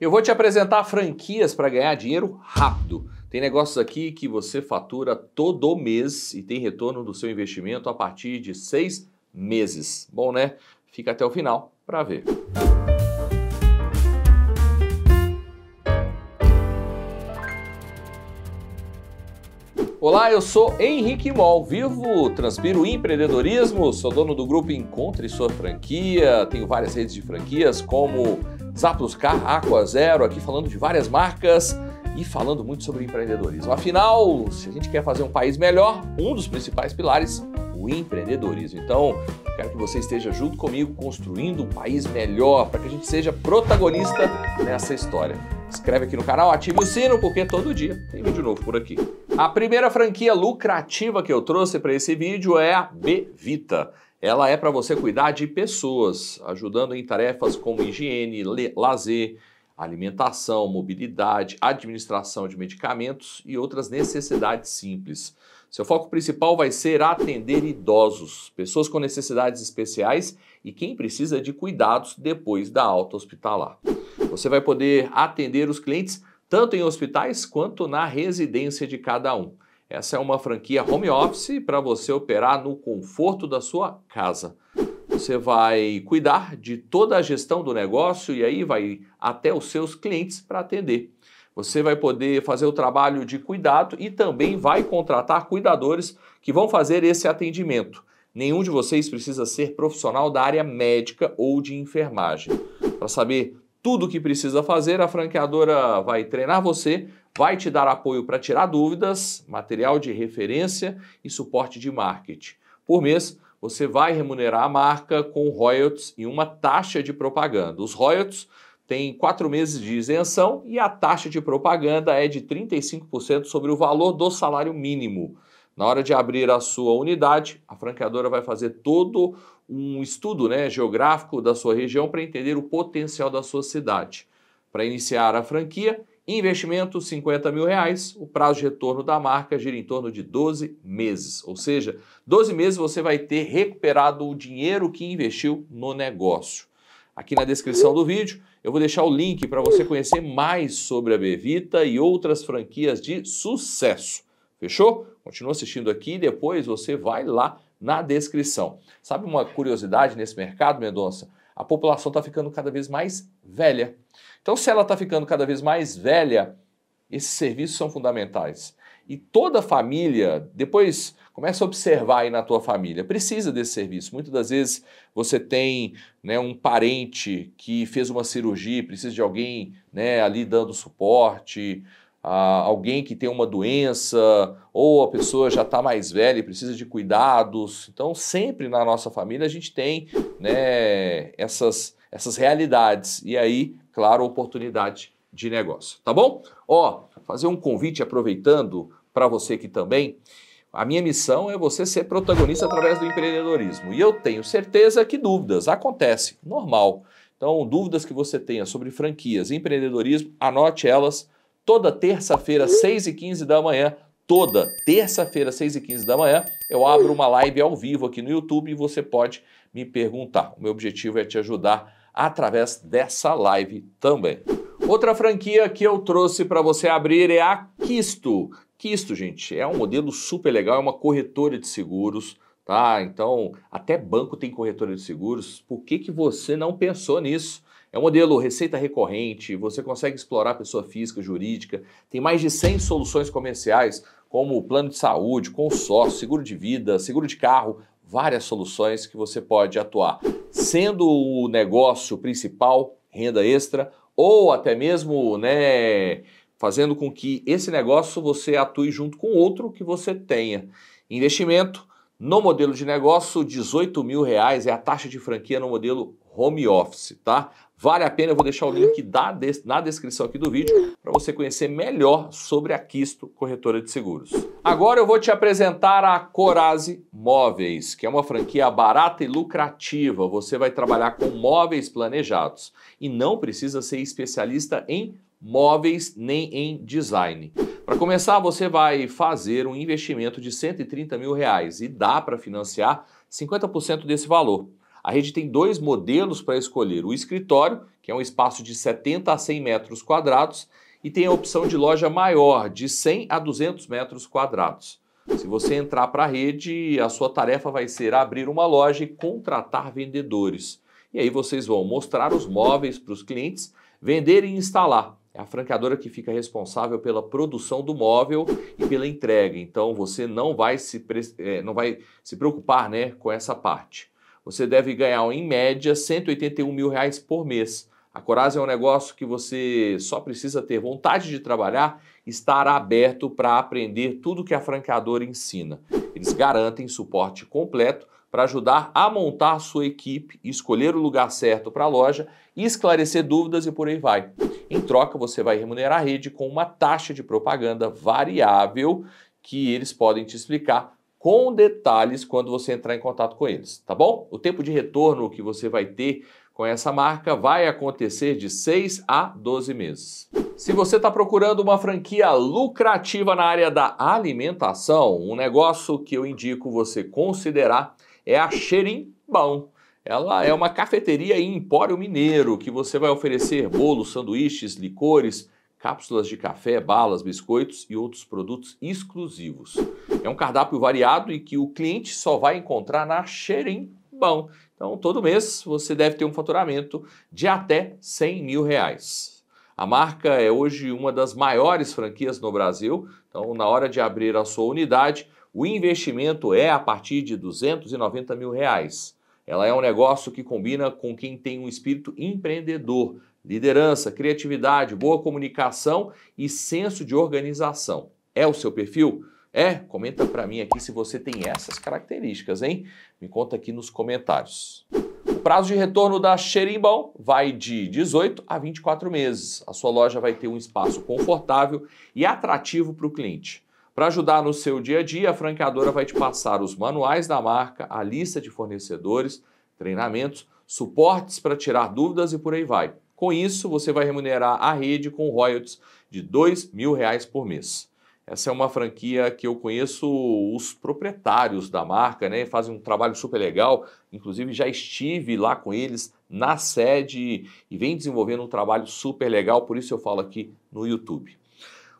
Eu vou te apresentar franquias para ganhar dinheiro rápido. Tem negócios aqui que você fatura todo mês e tem retorno do seu investimento a partir de seis meses. Bom, né? Fica até o final para ver. Olá, eu sou Henrique Mol, vivo, transpiro empreendedorismo, sou dono do grupo Encontre Sua Franquia, tenho várias redes de franquias como Zapdos Car, Aqua Zero, aqui falando de várias marcas e falando muito sobre empreendedorismo. Afinal, se a gente quer fazer um país melhor, um dos principais pilares, o empreendedorismo. Então, quero que você esteja junto comigo construindo um país melhor para que a gente seja protagonista nessa história. Inscreve aqui no canal, ative o sino, porque todo dia tem vídeo novo por aqui. A primeira franquia lucrativa que eu trouxe para esse vídeo é a Bevita. Ela é para você cuidar de pessoas, ajudando em tarefas como higiene, lazer, alimentação, mobilidade, administração de medicamentos e outras necessidades simples. Seu foco principal vai ser atender idosos, pessoas com necessidades especiais e quem precisa de cuidados depois da alta hospitalar. Você vai poder atender os clientes tanto em hospitais quanto na residência de cada um. Essa é uma franquia home office para você operar no conforto da sua casa. Você vai cuidar de toda a gestão do negócio e aí vai até os seus clientes para atender. Você vai poder fazer o trabalho de cuidado e também vai contratar cuidadores que vão fazer esse atendimento. Nenhum de vocês precisa ser profissional da área médica ou de enfermagem. Para saber tudo o que precisa fazer, a franqueadora vai treinar você, vai te dar apoio para tirar dúvidas, material de referência e suporte de marketing. Por mês, você vai remunerar a marca com royalties e uma taxa de propaganda. Os royalties têm quatro meses de isenção e a taxa de propaganda é de 35% sobre o valor do salário mínimo. Na hora de abrir a sua unidade, a franqueadora vai fazer todo um estudo né, geográfico da sua região para entender o potencial da sua cidade. Para iniciar a franquia, Investimento, 50 mil reais, o prazo de retorno da marca gira em torno de 12 meses, ou seja, 12 meses você vai ter recuperado o dinheiro que investiu no negócio. Aqui na descrição do vídeo eu vou deixar o link para você conhecer mais sobre a Bevita e outras franquias de sucesso. Fechou? Continua assistindo aqui e depois você vai lá na descrição. Sabe uma curiosidade nesse mercado, Mendonça? a população está ficando cada vez mais velha. Então, se ela está ficando cada vez mais velha, esses serviços são fundamentais. E toda família, depois começa a observar aí na tua família, precisa desse serviço. Muitas das vezes você tem né, um parente que fez uma cirurgia, precisa de alguém né, ali dando suporte, ah, alguém que tem uma doença, ou a pessoa já está mais velha e precisa de cuidados. Então, sempre na nossa família a gente tem né, essas, essas realidades. E aí, claro, oportunidade de negócio, tá bom? Ó, fazer um convite aproveitando para você aqui também. A minha missão é você ser protagonista através do empreendedorismo. E eu tenho certeza que dúvidas acontecem, normal. Então, dúvidas que você tenha sobre franquias, empreendedorismo, anote elas toda terça-feira, e 15 da manhã. Toda terça-feira, e 15 da manhã, eu abro uma live ao vivo aqui no YouTube e você pode me perguntar. O meu objetivo é te ajudar através dessa live também. Outra franquia que eu trouxe para você abrir é a Quisto. Quisto, gente, é um modelo super legal, é uma corretora de seguros, tá? Então, até banco tem corretora de seguros. Por que, que você não pensou nisso? É um modelo receita recorrente, você consegue explorar a pessoa física, jurídica, tem mais de 100 soluções comerciais, como plano de saúde, consórcio, seguro de vida, seguro de carro, várias soluções que você pode atuar. Sendo o negócio principal, renda extra, ou até mesmo, né, fazendo com que esse negócio você atue junto com outro que você tenha. Investimento, no modelo de negócio, 18 mil reais é a taxa de franquia no modelo home office, tá? Vale a pena, eu vou deixar o link da, na descrição aqui do vídeo para você conhecer melhor sobre a Quisto Corretora de Seguros. Agora eu vou te apresentar a Corazi Móveis, que é uma franquia barata e lucrativa. Você vai trabalhar com móveis planejados e não precisa ser especialista em móveis nem em design. Para começar, você vai fazer um investimento de 130 mil reais e dá para financiar 50% desse valor. A rede tem dois modelos para escolher: o escritório, que é um espaço de 70 a 100 metros quadrados, e tem a opção de loja maior, de 100 a 200 metros quadrados. Se você entrar para a rede, a sua tarefa vai ser abrir uma loja e contratar vendedores. E aí vocês vão mostrar os móveis para os clientes, vender e instalar. É a franqueadora que fica responsável pela produção do móvel e pela entrega. Então você não vai se, eh, não vai se preocupar né, com essa parte você deve ganhar em média 181 mil reais por mês. A Coraz é um negócio que você só precisa ter vontade de trabalhar e estar aberto para aprender tudo que a franqueadora ensina. Eles garantem suporte completo para ajudar a montar sua equipe, escolher o lugar certo para a loja, esclarecer dúvidas e por aí vai. Em troca, você vai remunerar a rede com uma taxa de propaganda variável que eles podem te explicar com detalhes quando você entrar em contato com eles, tá bom? O tempo de retorno que você vai ter com essa marca vai acontecer de 6 a 12 meses. Se você está procurando uma franquia lucrativa na área da alimentação, um negócio que eu indico você considerar é a Xerimbão. Ela é uma cafeteria em Empório Mineiro que você vai oferecer bolos, sanduíches, licores, cápsulas de café, balas, biscoitos e outros produtos exclusivos. É um cardápio variado e que o cliente só vai encontrar na Xerém Bom. Então, todo mês você deve ter um faturamento de até 100 mil reais. A marca é hoje uma das maiores franquias no Brasil, então, na hora de abrir a sua unidade, o investimento é a partir de 290 mil reais. Ela é um negócio que combina com quem tem um espírito empreendedor, liderança, criatividade, boa comunicação e senso de organização. É o seu perfil? É? Comenta para mim aqui se você tem essas características, hein? Me conta aqui nos comentários. O prazo de retorno da Xerimbão vai de 18 a 24 meses. A sua loja vai ter um espaço confortável e atrativo para o cliente. Para ajudar no seu dia a dia, a franqueadora vai te passar os manuais da marca, a lista de fornecedores, treinamentos, suportes para tirar dúvidas e por aí vai. Com isso, você vai remunerar a rede com royalties de R$ 2.000 por mês. Essa é uma franquia que eu conheço os proprietários da marca, né? Fazem um trabalho super legal. Inclusive, já estive lá com eles na sede e vem desenvolvendo um trabalho super legal, por isso eu falo aqui no YouTube.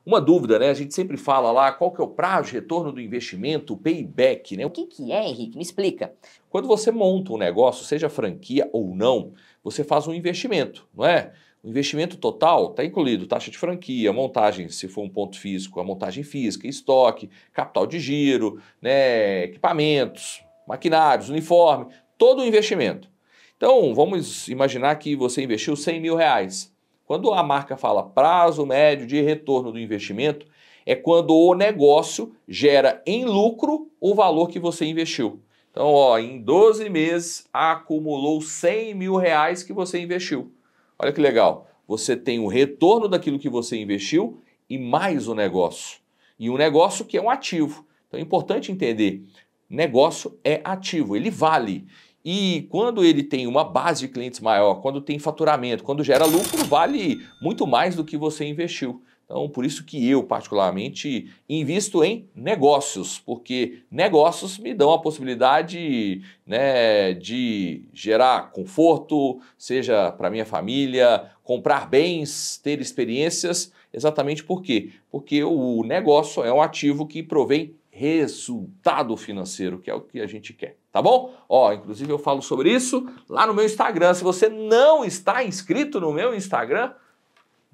Uma dúvida, né? A gente sempre fala lá qual que é o prazo de retorno do investimento, o payback, né? O que, que é, Henrique? Me explica. Quando você monta um negócio, seja franquia ou não, você faz um investimento, não é? O investimento total está incluído taxa de franquia, montagem, se for um ponto físico, a montagem física, estoque, capital de giro, né, equipamentos, maquinários, uniforme, todo o investimento. Então, vamos imaginar que você investiu 100 mil reais. Quando a marca fala prazo médio de retorno do investimento, é quando o negócio gera em lucro o valor que você investiu. Então, ó, em 12 meses acumulou 100 mil reais que você investiu. Olha que legal. Você tem o retorno daquilo que você investiu e mais o negócio. E um negócio que é um ativo. Então é importante entender: negócio é ativo, ele vale. E quando ele tem uma base de clientes maior, quando tem faturamento, quando gera lucro, vale muito mais do que você investiu. Então, por isso que eu, particularmente, invisto em negócios, porque negócios me dão a possibilidade né, de gerar conforto, seja para minha família, comprar bens, ter experiências. Exatamente por quê? Porque o negócio é um ativo que provém resultado financeiro, que é o que a gente quer tá bom? Ó, inclusive eu falo sobre isso lá no meu Instagram. Se você não está inscrito no meu Instagram,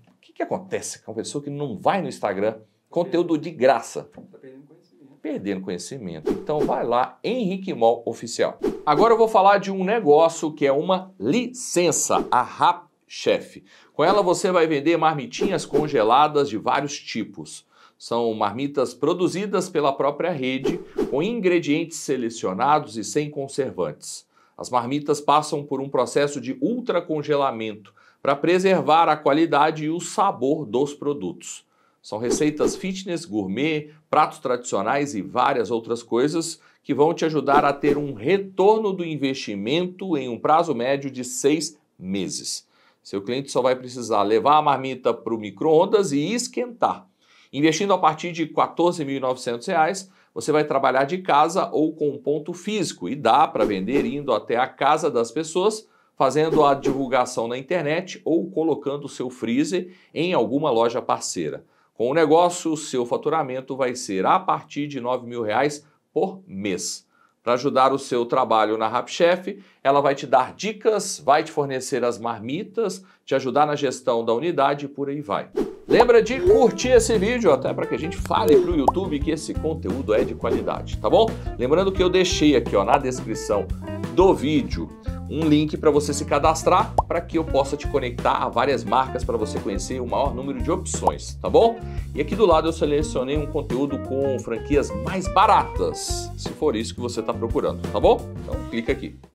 o que, que acontece com uma pessoa que não vai no Instagram? Conteúdo de graça. Tá perdendo conhecimento. Perdendo conhecimento. Então vai lá, Henrique Mol Oficial. Agora eu vou falar de um negócio que é uma licença, a RAP Chef. Com ela você vai vender marmitinhas congeladas de vários tipos. São marmitas produzidas pela própria rede, com ingredientes selecionados e sem conservantes. As marmitas passam por um processo de ultracongelamento para preservar a qualidade e o sabor dos produtos. São receitas fitness, gourmet, pratos tradicionais e várias outras coisas que vão te ajudar a ter um retorno do investimento em um prazo médio de seis meses. Seu cliente só vai precisar levar a marmita para o micro-ondas e esquentar. Investindo a partir de R$ 14.900, você vai trabalhar de casa ou com ponto físico e dá para vender indo até a casa das pessoas, fazendo a divulgação na internet ou colocando seu freezer em alguma loja parceira. Com o negócio, o seu faturamento vai ser a partir de R$ 9.000 por mês. Para ajudar o seu trabalho na RapChef, ela vai te dar dicas, vai te fornecer as marmitas, te ajudar na gestão da unidade e por aí vai. Lembra de curtir esse vídeo, até para que a gente fale para o YouTube que esse conteúdo é de qualidade, tá bom? Lembrando que eu deixei aqui ó, na descrição do vídeo um link para você se cadastrar para que eu possa te conectar a várias marcas para você conhecer o maior número de opções, tá bom? E aqui do lado eu selecionei um conteúdo com franquias mais baratas, se for isso que você está procurando, tá bom? Então clica aqui.